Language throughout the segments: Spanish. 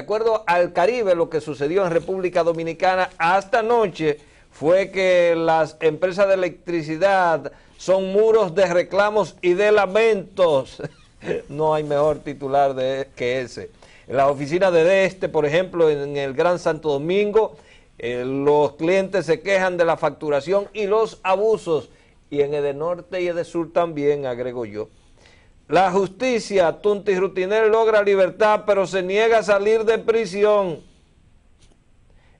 De acuerdo al Caribe, lo que sucedió en República Dominicana hasta anoche fue que las empresas de electricidad son muros de reclamos y de lamentos. No hay mejor titular de, que ese. En oficina de este, por ejemplo, en el Gran Santo Domingo, eh, los clientes se quejan de la facturación y los abusos. Y en el de norte y el de sur también, agrego yo. La justicia, Tunti Rutinel logra libertad, pero se niega a salir de prisión.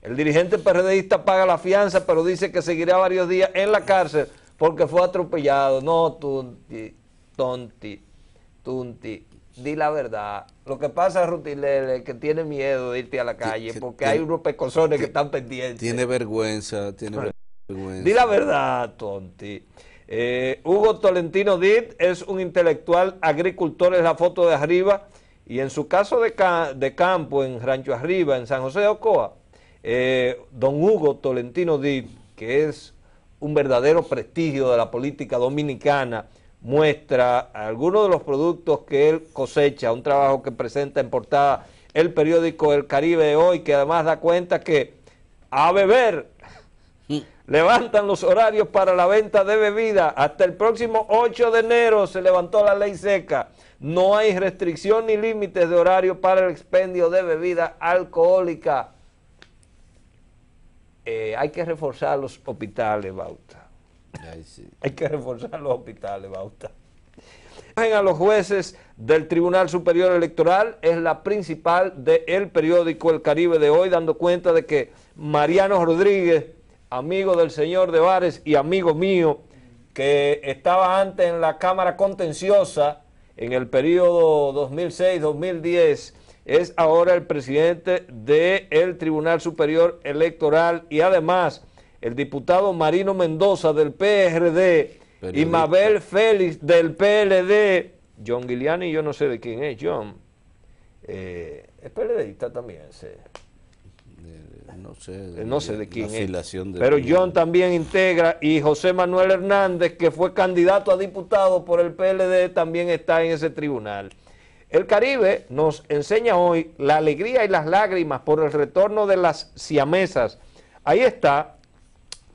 El dirigente PRDista paga la fianza, pero dice que seguirá varios días en la cárcel porque fue atropellado. No, Tunti, Tonti, Tunti, di la verdad. Lo que pasa, Rutinel es que tiene miedo de irte a la calle porque hay unos pecosones que, están pendientes. Tiene vergüenza, tiene vergüenza. Di la verdad, Tunti. Eh, Hugo Tolentino Did es un intelectual agricultor, es la foto de arriba, y en su caso de, campo, en Rancho Arriba, en San José de Ocoa, eh, don Hugo Tolentino Did, que es un verdadero prestigio de la política dominicana, muestra algunos de los productos que él cosecha, un trabajo que presenta en portada el periódico El Caribe de hoy, que además da cuenta que a beber Levantan los horarios para la venta de bebida. Hasta el próximo 8 de enero se levantó la ley seca. No hay restricción ni límites de horario para el expendio de bebida alcohólica. Eh, hay que reforzar los hospitales, Bauta. hay que reforzar los hospitales, Bauta. A los jueces del Tribunal Superior Electoral es la principal del periódico El Caribe de hoy, dando cuenta de que Mariano Rodríguez amigo del señor de Vares y amigo mío, que estaba antes en la Cámara Contenciosa en el periodo 2006-2010, es ahora el presidente del Tribunal Superior Electoral y además el diputado Marino Mendoza del PRD y Mabel Félix del PLD. John Guiliani, yo no sé de quién es John. Eh, es PLDista también, sí. No sé. De, no sé de quién es. Pero John también integra y José Manuel Hernández, que fue candidato a diputado por el PLD, también está en ese tribunal. El Caribe nos enseña hoy la alegría y las lágrimas por el retorno de las siamesas. Ahí está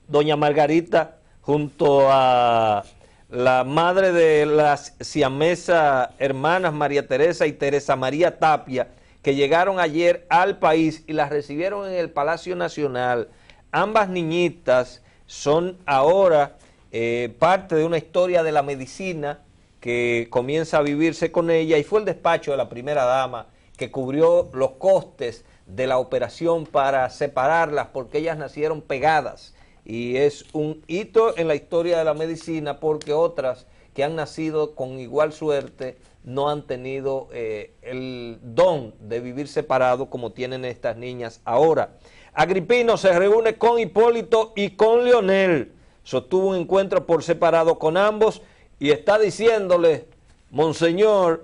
doña Margarita junto a la madre de las siamesas hermanas María Teresa y Teresa María Tapia que llegaron ayer al país y las recibieron en el Palacio Nacional. Ambas niñitas son ahora eh, parte de una historia de la medicina que comienza a vivirse con ella y fue el despacho de la primera dama que cubrió los costes de la operación para separarlas porque ellas nacieron pegadas y es un hito en la historia de la medicina porque otras que han nacido con igual suerte no han tenido eh, el don de vivir separado como tienen estas niñas ahora. Agripino se reúne con Hipólito y con Leonel. Sostuvo un encuentro por separado con ambos y está diciéndole, Monseñor,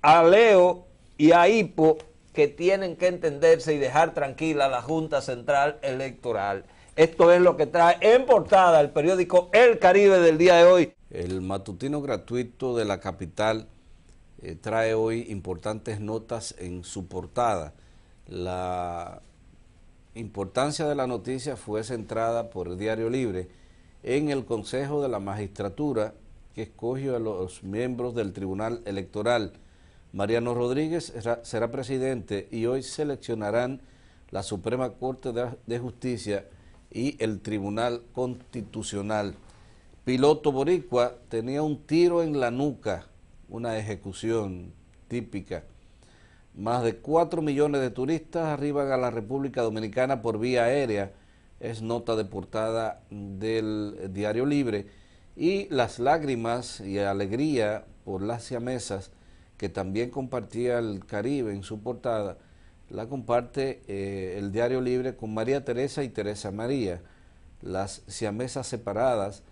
a Leo y a Hipo que tienen que entenderse y dejar tranquila la Junta Central Electoral. Esto es lo que trae en portada el periódico El Caribe del día de hoy. El matutino gratuito de la capital eh, trae hoy importantes notas en su portada. La importancia de la noticia fue centrada por el Diario Libre en el Consejo de la Magistratura que escogió a los miembros del Tribunal Electoral. Mariano Rodríguez será presidente y hoy seleccionarán la Suprema Corte de Justicia y el Tribunal Constitucional. Piloto boricua tenía un tiro en la nuca, una ejecución típica. Más de cuatro millones de turistas arriban a la República Dominicana por vía aérea, es nota de portada del Diario Libre. Y las lágrimas y alegría por las siamesas, que también compartía el Caribe en su portada, la comparte eh, el Diario Libre con María Teresa y Teresa María, las siamesas separadas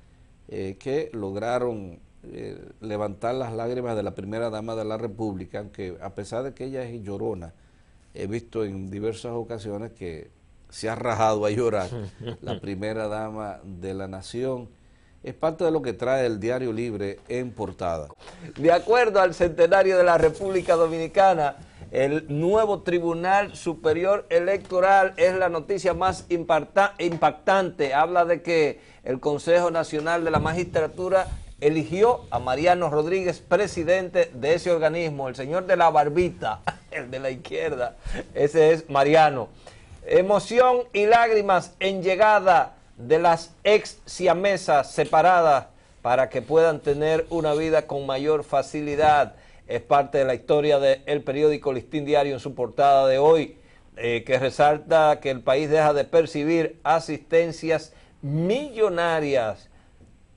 eh, que lograron eh, levantar las lágrimas de la primera dama de la República, aunque a pesar de que ella es llorona, he visto en diversas ocasiones que se ha rajado a llorar la primera dama de la nación es parte de lo que trae el Diario Libre en portada. De acuerdo al centenario de la República Dominicana, el nuevo Tribunal Superior Electoral es la noticia más impactante. Habla de que el Consejo Nacional de la Magistratura eligió a Mariano Rodríguez presidente de ese organismo, el señor de la barbita, el de la izquierda, ese es Mariano. Emoción y lágrimas en llegada de las ex siamesas separadas para que puedan tener una vida con mayor facilidad. Es parte de la historia del periódico Listín Diario en su portada de hoy, eh, que resalta que el país deja de percibir asistencias millonarias.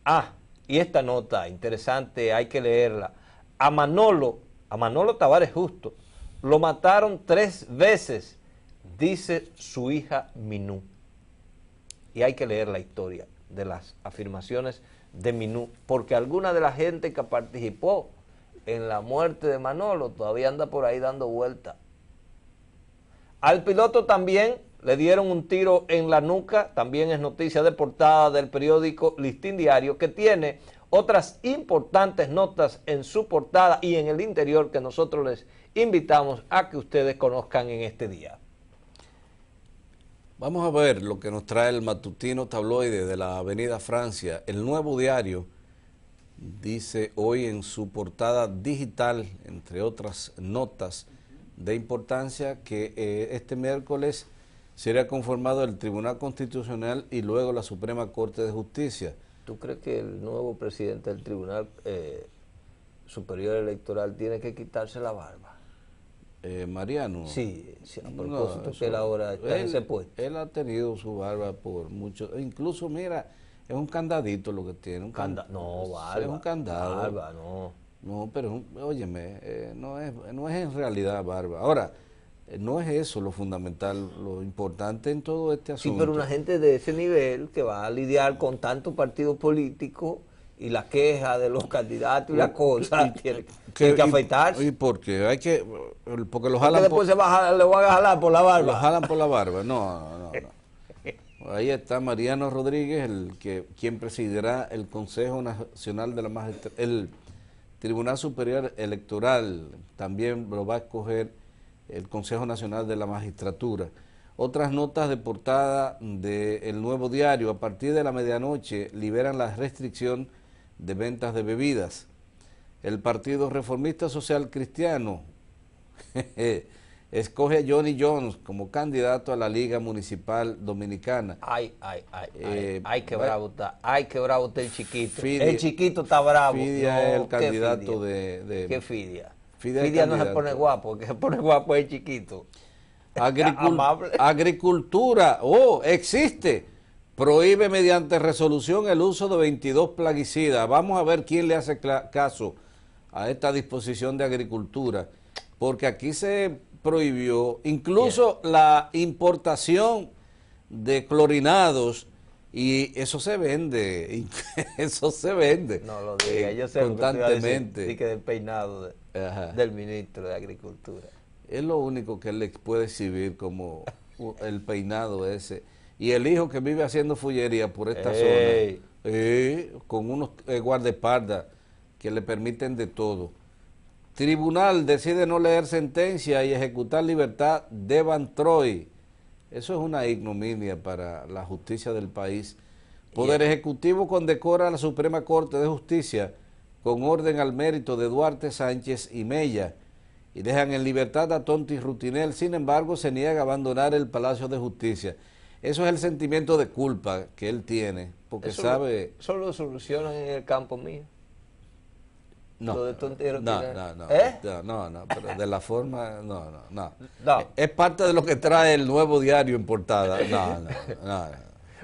Ah, y esta nota interesante, hay que leerla. A Manolo, a Manolo Tavares Justo, lo mataron tres veces, dice su hija Minú y hay que leer la historia de las afirmaciones de Minú, porque alguna de la gente que participó en la muerte de Manolo todavía anda por ahí dando vuelta. Al piloto también le dieron un tiro en la nuca, también es noticia de portada del periódico Listín Diario, que tiene otras importantes notas en su portada y en el interior que nosotros les invitamos a que ustedes conozcan en este día. Vamos a ver lo que nos trae el matutino tabloide de la Avenida Francia. El nuevo diario dice hoy en su portada digital, entre otras notas de importancia, que eh, este miércoles sería conformado el Tribunal Constitucional y luego la Suprema Corte de Justicia. ¿Tú crees que el nuevo presidente del Tribunal eh, Superior Electoral tiene que quitarse la barba? Eh, Mariano. Sí, a propósito que él ahora está en ese puesto. Él ha tenido su barba por mucho, e incluso mira, es un candadito lo que tiene. Un no, barba. Es un candado. Barba, no. No, pero óyeme, eh, no, es, no es en realidad barba. Ahora, eh, no es eso lo fundamental, lo importante en todo este asunto. Sí, pero una gente de ese nivel que va a lidiar con tantos partidos políticos y la queja de los candidatos y la eh, cosa tiene, que, afeitarse. ¿Y por qué? Hay que, porque los jalan. después por, se le van a jalar por la barba. Los jalan por la barba, no, no, Ahí está Mariano Rodríguez, el que quien presidirá el Consejo Nacional de la Magistratura, el Tribunal Superior Electoral, también lo va a escoger el Consejo Nacional de la Magistratura. Otras notas de portada del Nuevo Diario, a partir de la medianoche liberan la restricción de ventas de bebidas. El Partido Reformista Social Cristiano escoge a Johnny Jones como candidato a la Liga Municipal Dominicana. Ay, ay, ay, ay, eh, qué bravo está, ay, qué bravo está el chiquito. el chiquito está bravo. Fidia es el candidato de, ¿Qué Fidia? Fidia, no se pone guapo, que se pone guapo el chiquito. Agricultura, oh, existe Prohíbe mediante resolución el uso de 22 plaguicidas. Vamos a ver quién le hace caso a esta disposición de agricultura, porque aquí se prohibió incluso la importación de clorinados y eso se vende, eso se vende. No lo diga, yo sé constantemente. Lo que, que del peinado del ministro de Agricultura. Es lo único que él le puede exhibir como el peinado ese y el hijo que vive haciendo fullería por esta zona, eh, con unos eh, guardaespaldas que le permiten de todo. Tribunal decide no leer sentencia y ejecutar libertad de Van Troy. Eso es una ignominia para la justicia del país. Poder Ejecutivo condecora a la Suprema Corte de Justicia con orden al mérito de Duarte Sánchez y Mella y dejan en libertad a Tonti Rutinel. Sin embargo, se niega a abandonar el Palacio de Justicia. Eso es el sentimiento de culpa que él tiene, porque sabe... solo solucionan en el campo mío. No, ¿Eh? no, no, no, pero de la forma, no, no, no, Es parte de lo que trae el nuevo diario en portada. No, no, no,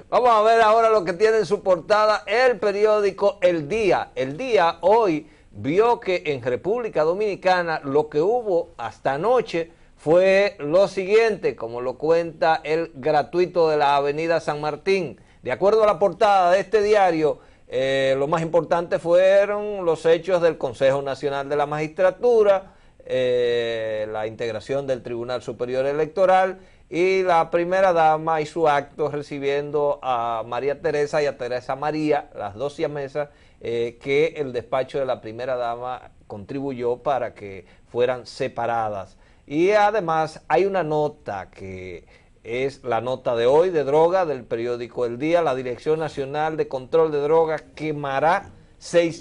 Vamos a ver ahora lo que tiene en su portada el periódico El Día. El Día hoy vio que en República Dominicana lo que hubo hasta anoche fue lo siguiente, como lo cuenta el gratuito de la Avenida San Martín. De acuerdo a la portada de este diario, eh, lo más importante fueron los hechos del Consejo Nacional de la Magistratura, eh, la integración del Tribunal Superior Electoral y la primera dama y su acto recibiendo a María Teresa y a Teresa María, las dos mesas eh, que el despacho de la primera dama contribuyó para que fueran separadas. Y además hay una nota que es la nota de hoy de droga del periódico El Día. La Dirección Nacional de Control de Drogas quemará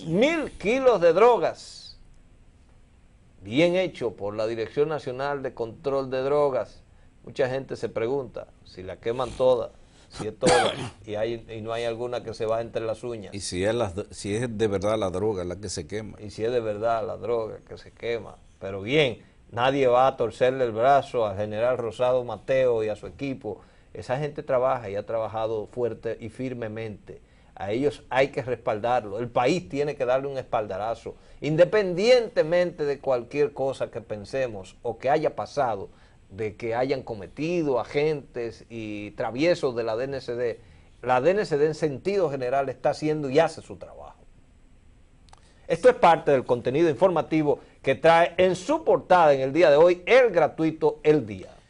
mil kilos de drogas. Bien hecho por la Dirección Nacional de Control de Drogas. Mucha gente se pregunta si la queman toda, si es toda y, no hay alguna que se va entre las uñas. Y si es, si es de verdad la droga la que se quema. Y si es de verdad la droga que se quema. Pero bien, Nadie va a torcerle el brazo al general Rosado Mateo y a su equipo. Esa gente trabaja y ha trabajado fuerte y firmemente. A ellos hay que respaldarlo. El país tiene que darle un espaldarazo. Independientemente de cualquier cosa que pensemos o que haya pasado, de que hayan cometido agentes y traviesos de la DNCD, la DNCD en sentido general está haciendo y hace su trabajo. Esto es parte del contenido informativo que trae en su portada en el día de hoy el gratuito El Día.